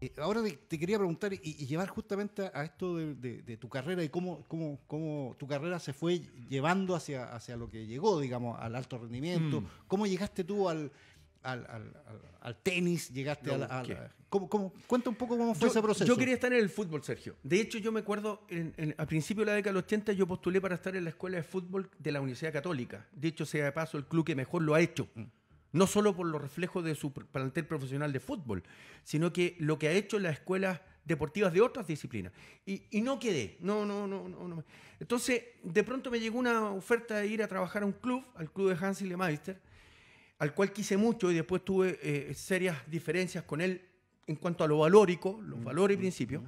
Eh, ahora te, quería preguntar y, llevar justamente a, esto de, tu carrera y cómo, cómo, cómo, tu carrera se fue llevando hacia, hacia lo que llegó, digamos, al alto rendimiento. Mm. ¿Cómo llegaste tú al, al, al, tenis, llegaste a cuenta un poco cómo fue esa ese proceso. Yo quería estar en el fútbol, Sergio. De hecho, yo me acuerdo, en, a principios de la década de los 80 yo postulé para estar en la escuela de fútbol de la Universidad Católica. De hecho, sea de paso el club que mejor lo ha hecho. Mm. No solo por los reflejos de su plantel profesional de fútbol, sino que lo que ha hecho en las escuelas deportivas de otras disciplinas. Y, no quedé, no, no, no, no, no. Entonces, de pronto me llegó una oferta de ir a trabajar a un club, al club de Hansi Meister, al cual quise mucho y después tuve eh, serias diferencias con él en cuanto a lo valórico, los valores y principios.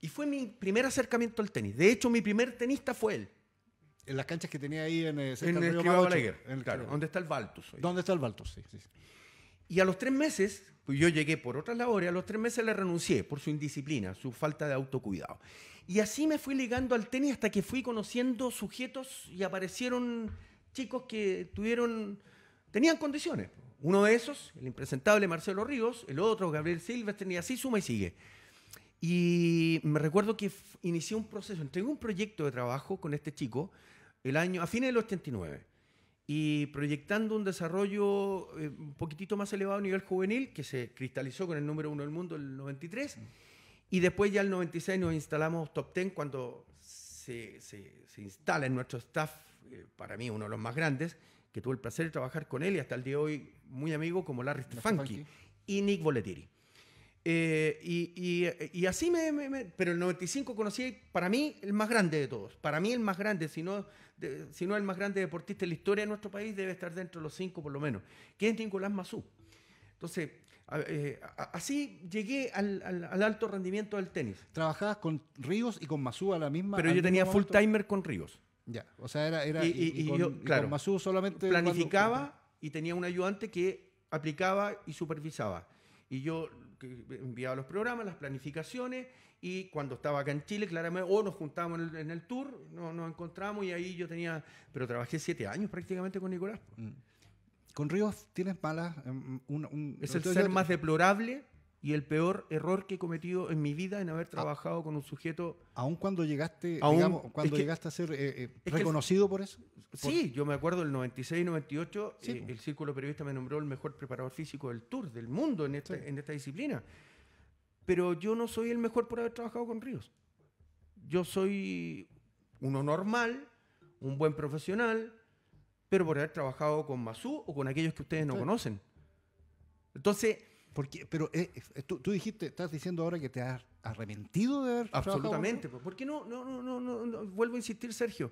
Y fue mi primer acercamiento al tenis. De hecho, mi primer tenista fue él en las canchas que tenía ahí en, eh, en el, río en el claro, ¿Dónde está el Baltus? Donde ¿Dónde está el Baltus? Sí, Y a los tres meses, pues yo llegué por otras labores, a los tres meses le renuncié por su indisciplina, su falta de autocuidado. Y así me fui ligando al tenis hasta que fui conociendo sujetos y aparecieron chicos que tuvieron, tenían condiciones. Uno de esos, el impresentable Marcelo Ríos, el otro, Gabriel Silves tenía así suma y sigue. Y me recuerdo que inicié un proceso, entregué un proyecto de trabajo con este chico año, a fines del 89, y proyectando un desarrollo eh, un poquitito más elevado a nivel juvenil, que se cristalizó con el número uno del mundo el 93, y después ya el 96 nos instalamos Top Ten cuando se, se, instala en nuestro staff, eh, para mí uno de los más grandes, que tuve el placer de trabajar con él y hasta el día de hoy muy amigo como Larry Stefanki y Nick Boletiri. Eh, y, y, así me, Pero el 95 conocí, para mí, el más grande de todos. Para mí, el más grande, si no, si no el más grande deportista en la historia de nuestro país, debe estar dentro de los cinco por lo menos, que es Nicolás Mazú. Entonces, eh, así llegué al, alto rendimiento del tenis. ¿Trabajabas con Ríos y con Masú a la misma? Pero yo tenía full timer con Ríos. Ya, o sea, era. era y, yo, claro, con solamente. Planificaba y tenía un ayudante que aplicaba y supervisaba. Y yo enviaba los programas, las planificaciones, y cuando estaba acá en Chile, claramente, o nos juntábamos en el, tour, nos encontramos y ahí yo tenía, pero trabajé siete años prácticamente con Nicolás. Mm. Con Ríos tienes malas... Em, un, es el ser más deplorable y el peor error que he cometido en mi vida en haber ah. trabajado con un sujeto. Aún cuando llegaste, cuando llegaste a ser eh, eh, reconocido por eso. sí, yo me acuerdo el 96 98, el Círculo Periodista me nombró el mejor preparador físico del Tour, del mundo en esta, en esta disciplina. Pero yo no soy el mejor por haber trabajado con Ríos. Yo soy uno normal, un buen profesional, pero por haber trabajado con Masú o con aquellos que ustedes no conocen. Entonces, porque, pero eh, eh, tú, dijiste, estás diciendo ahora que te has arrepentido de haber Absolutamente. Pues, ¿Por qué no no, no, no, Vuelvo a insistir, Sergio.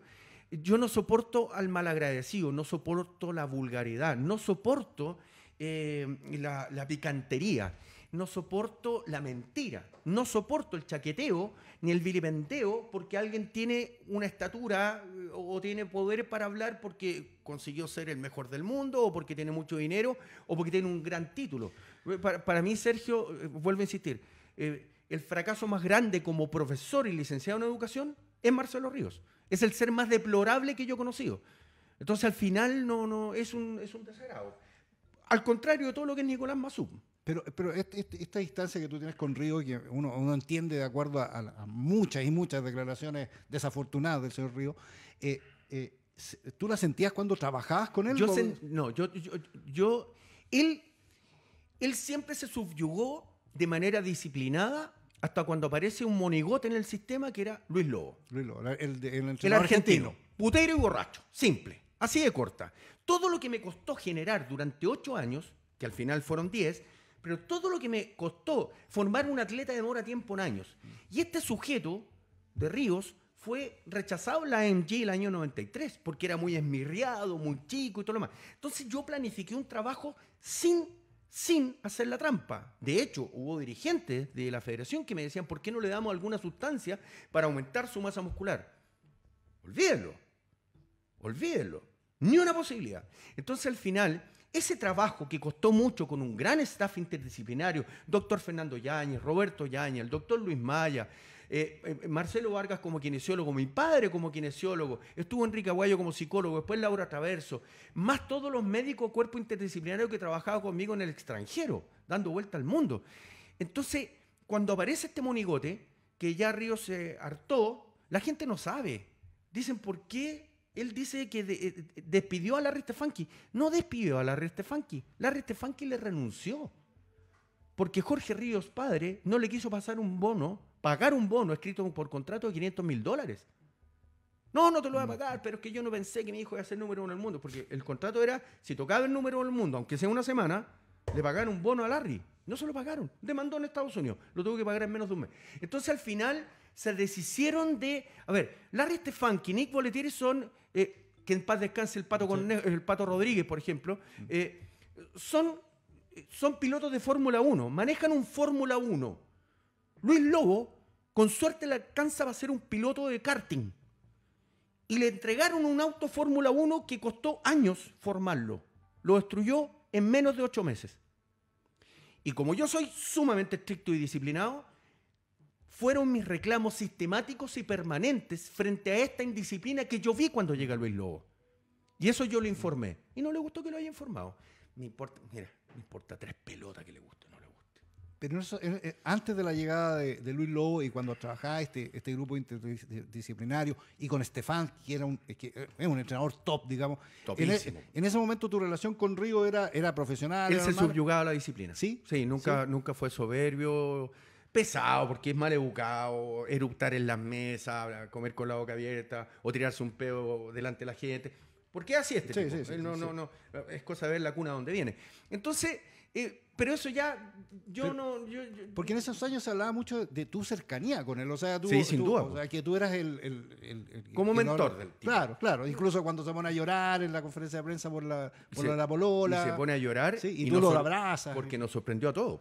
Yo no soporto al malagradecido, no soporto la vulgaridad, no soporto eh, la, picantería no soporto la mentira, no soporto el chaqueteo ni el vilipendeo porque alguien tiene una estatura eh, o tiene poder para hablar porque consiguió ser el mejor del mundo o porque tiene mucho dinero o porque tiene un gran título. Eh, para, mí, Sergio, eh, vuelvo a insistir, el fracaso más grande como profesor y licenciado en educación es Marcelo Ríos. Es el ser más deplorable que yo he conocido. Entonces, al final, no, no, es un, es un desagrado. Al contrario de todo lo que es Nicolás Mazú. Pero, esta distancia que tú tienes con Río, que uno, entiende de acuerdo a, muchas y muchas declaraciones desafortunadas del señor Río, eh, eh, ¿tú la sentías cuando trabajabas con él? no, yo, yo, él, él siempre se subyugó de manera disciplinada hasta cuando aparece un monigote en el sistema que era Luis Lobo. Luis Lobo, el, el argentino. Putero y borracho, simple, así de corta. Todo lo que me costó generar durante ocho años, que al final fueron diez, pero todo lo que me costó formar un atleta demora tiempo en años. Y este sujeto de Ríos fue rechazado la MG el año 93 porque era muy esmirriado, muy chico y todo lo más. Entonces yo planifiqué un trabajo sin, sin hacer la trampa. De hecho, hubo dirigentes de la federación que me decían, ¿por qué no le damos alguna sustancia para aumentar su masa muscular? Olvídelo. Olvídelo. ni una posibilidad. Entonces al final ese trabajo que costó mucho con un gran staff interdisciplinario, doctor Fernando Yáñez, Roberto Yáñez, el doctor Luis Maya, eh, eh, Marcelo Vargas como kinesiólogo, mi padre como kinesiólogo, estuvo Enrique Aguayo como psicólogo, después Laura Traverso, más todos los médicos cuerpo interdisciplinario que trabajaban conmigo en el extranjero, dando vuelta al mundo. Entonces, cuando aparece este monigote, que ya Río se hartó, la gente no sabe. Dicen, ¿por qué él dice que eh, despidió a Larry Stefanski. No despidió a Larry Stefanki. Larry Stefanki le renunció. Porque Jorge Ríos padre no le quiso pasar un bono, pagar un bono escrito por contrato de 500 mil dólares. No, no te lo voy a pagar, pero es que yo no pensé que mi hijo iba a ser número uno en el mundo. Porque el contrato era, si tocaba el número uno del mundo, aunque sea una semana, le pagaron un bono a Larry. No se lo pagaron. Demandó en Estados Unidos. Lo tuvo que pagar en menos de un mes. Entonces al final se deshicieron de. A ver, Larry Estefan, Nick son. Eh, que en paz descanse el Pato, el Pato Rodríguez, por ejemplo. Mm. Eh, son, son pilotos de Fórmula 1, manejan un Fórmula 1. Luis Lobo, con suerte, le alcanza a ser un piloto de karting. Y le entregaron un auto Fórmula 1 que costó años formarlo. Lo destruyó en menos de ocho meses. Y como yo soy sumamente estricto y disciplinado, fueron mis reclamos sistemáticos y permanentes frente a esta indisciplina que yo vi cuando llega Luis Lobo. Y eso yo lo informé. Y no le gustó que lo haya informado. Me importa, mira, me importa tres pelotas que le guste, no le guste. Pero eh, eh, antes de la llegada de, Luis Lobo y cuando trabajaba este, este grupo interdisciplinario y con Estefan, que era un, es eh, un entrenador top, digamos. E- en, ese momento tu relación con Río era, era profesional. Él se subyugaba a la disciplina. Sí. nunca, ¿Sí? nunca fue soberbio pesado porque es mal educado, eruptar en las mesas, comer con la boca abierta o tirarse un pedo delante de la gente. ¿Por qué así este no, no, no, es cosa de ver la cuna donde viene. Entonces, eh, pero eso ya, yo no... porque en esos años se hablaba mucho de tu cercanía con él, o sea, tú... sin O sea, que tú eras el... Como mentor del Claro, claro. Incluso cuando se pone a llorar en la conferencia de prensa por la, por la, polola. Y se pone a llorar. y, tú lo abrazas. Porque nos sorprendió a todos.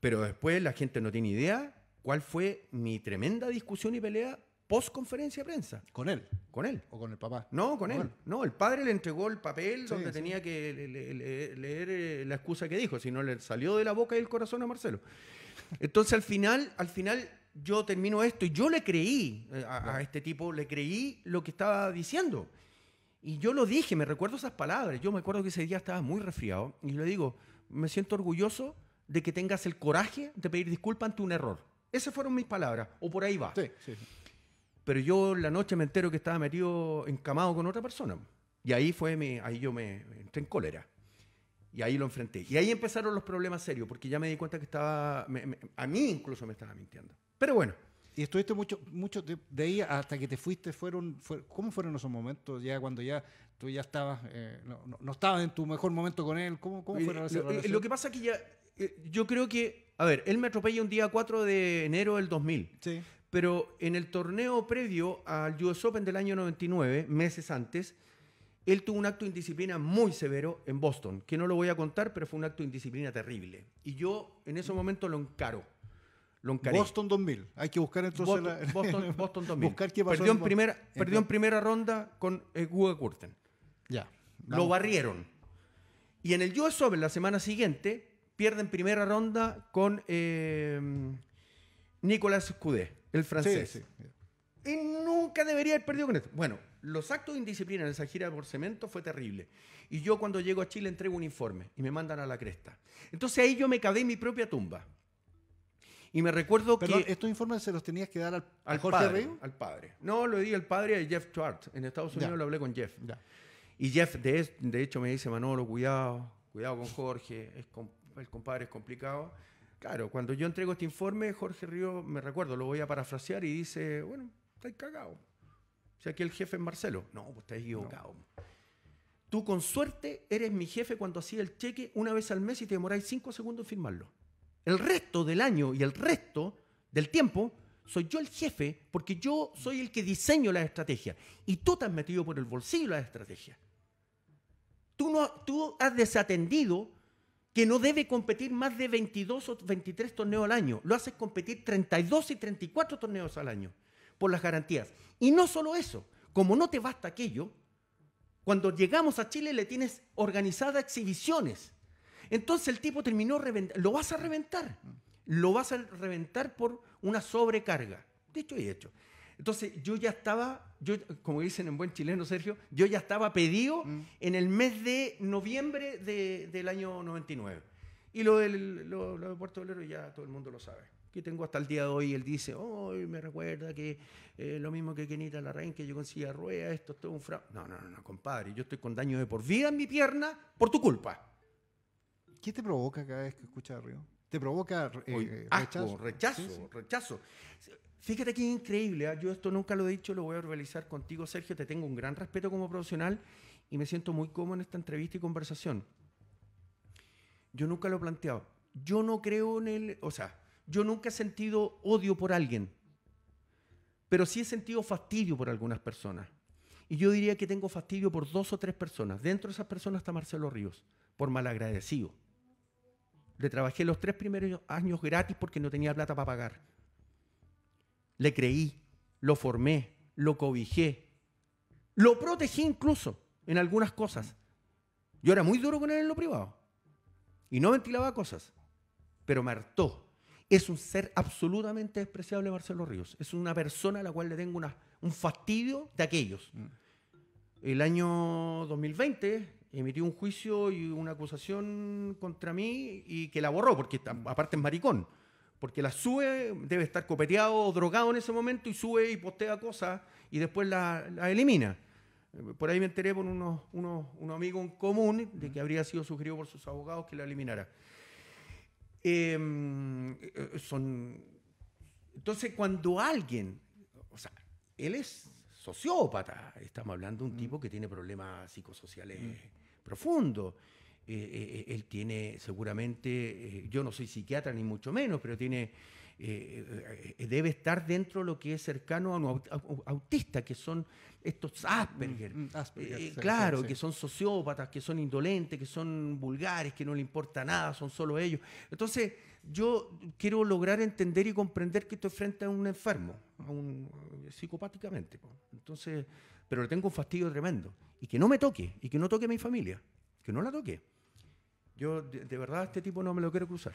Pero después la gente no tiene idea cuál fue mi tremenda discusión y pelea post conferencia de prensa. ¿Con él? Con él. ¿O con el papá? No, con, él. No, el padre le entregó el papel donde tenía que leer eh, la excusa que dijo, si no le salió de la boca y el corazón a Marcelo. Entonces al final, al final yo termino esto y yo le creí eh, a este tipo, le creí lo que estaba diciendo. Y yo lo dije, me recuerdo esas palabras. Yo me acuerdo que ese día estaba muy resfriado y le digo, me siento orgulloso de que tengas el coraje de pedir disculpas ante un error. Esas fueron mis palabras, o por ahí va. Pero yo la noche me entero que estaba metido encamado con otra persona. Y ahí fue mi, ahí yo me entré en cólera. Y ahí lo enfrenté. Y ahí empezaron los problemas serios, porque ya me di cuenta que estaba, a mí incluso me estaba mintiendo. Pero bueno. Y estuviste mucho, mucho de, ahí hasta que te fuiste, fueron, ¿cómo fueron esos momentos? Ya cuando ya tú ya estabas, eh, no, no, estabas en tu mejor momento con él, ¿cómo, cómo fueron esos momentos? Lo que pasa es que ya eh, yo creo que, a ver, él me atropella un día 4 de enero del 2000. Sí. Pero en el torneo previo al US Open del año 99, meses antes, él tuvo un acto de indisciplina muy severo en Boston, que no lo voy a contar, pero fue un acto de indisciplina terrible. Y yo en ese momento lo encaro. Lo Boston 2000. Hay que buscar entonces Boston, Boston, 2000. Buscar qué perdió, en primera, perdió en primera ronda con eh, Hugo Kurten. Ya. Lo barrieron. Y en el US Open la semana siguiente pierden primera ronda con eh, Nicolas Scudé, el francés. Y nunca debería haber perdido con esto. Bueno, los actos de indisciplina en esa gira por cemento fue terrible. Y yo cuando llego a Chile entrego un informe y me mandan a la cresta. Entonces ahí yo me cavé en mi propia tumba. Y me recuerdo que... ¿Estos informes se los tenías que dar al, al padre, Al padre. No, lo di al padre de Jeff Schwartz. En Estados Unidos lo hablé con Jeff. Y Jeff, de, hecho, me dice, Manolo, cuidado, cuidado con Jorge, es, con el compadre es complicado. Claro, cuando yo entrego este informe, Jorge Río, me recuerdo, lo voy a parafrasear y dice, bueno, estáis cagado. O sea, que el jefe es Marcelo. No, pues estáis equivocado. Tú con suerte eres mi jefe cuando hacía el cheque una vez al mes y te demoráis cinco segundos en firmarlo. El resto del año y el resto del tiempo soy yo el jefe porque yo soy el que diseño la estrategia. Y tú te has metido por el bolsillo la estrategia. Tú, no, tú has desatendido que no debe competir más de 22 o 23 torneos al año. Lo haces competir 32 y 34 torneos al año por las garantías. Y no solo eso, como no te basta aquello, cuando llegamos a Chile le tienes organizadas exhibiciones. Entonces el tipo terminó lo vas a reventar, lo vas a reventar por una sobrecarga. Dicho y hecho. Entonces yo ya estaba, yo, como dicen en buen chileno, Sergio, yo ya estaba pedido mm. en el mes de noviembre del año 99. Y lo, del, lo, de Puerto ya todo el mundo lo sabe. Que tengo hasta el día de hoy, él dice, hoy me recuerda que eh, lo mismo que Kenita Larraín, que yo conseguía rueda, esto es un fraude. No, no, no, compadre, yo estoy con daño de por vida en mi pierna por tu culpa. ¿Qué te provoca cada vez que escuchas Río? ¿Te provoca eh, eh, rechazo? rechazo, rechazo. Fíjate que increíble, ¿ah? yo esto nunca lo he dicho, lo voy a realizar contigo, Sergio, te tengo un gran respeto como profesional y me siento muy cómodo en esta entrevista y conversación. Yo nunca lo he planteado. Yo no creo en el, o sea, yo nunca he sentido odio por alguien, pero sí he sentido fastidio por algunas personas. Y yo diría que tengo fastidio por dos o tres personas. Dentro de esas personas está Marcelo Ríos, por malagradecido. Le trabajé los tres primeros años gratis porque no tenía plata para pagar le creí, lo formé, lo cobijé, lo protegí incluso en algunas cosas. Yo era muy duro con él en lo privado y no ventilaba cosas, pero me hartó. Es un ser absolutamente despreciable Marcelo Ríos. Es una persona a la cual le tengo un fastidio de aquellos. Mm. El año 2020 emitió un juicio y una acusación contra mí y que la borró, porque aparte es maricón porque la sube, debe estar copeteado o drogado en ese momento y sube y postea cosas y después la, elimina. Por ahí me enteré por un amigo en común de que habría sido sugerido por sus abogados que la eliminara. Em, eh, son, entonces, cuando alguien, o sea, él es sociópata, estamos hablando de un mm. tipo que tiene problemas psicosociales profundos. Eh, eh, él tiene seguramente, eh, yo no soy psiquiatra ni mucho menos, pero tiene, debe estar dentro de lo que es cercano a un autista, que son estos Asperger. Mm, mm, claro, que son sociópatas, que son indolentes, que son vulgares, que no le importa nada, son solo ellos. Entonces, yo quiero lograr entender y comprender que estoy frente a un enfermo, a un, psicopáticamente. Entonces, pero le tengo un fastidio tremendo. Y que no me toque, y que no toque a mi familia, que no la toque. Yo de, verdad este tipo no me lo quiero cruzar.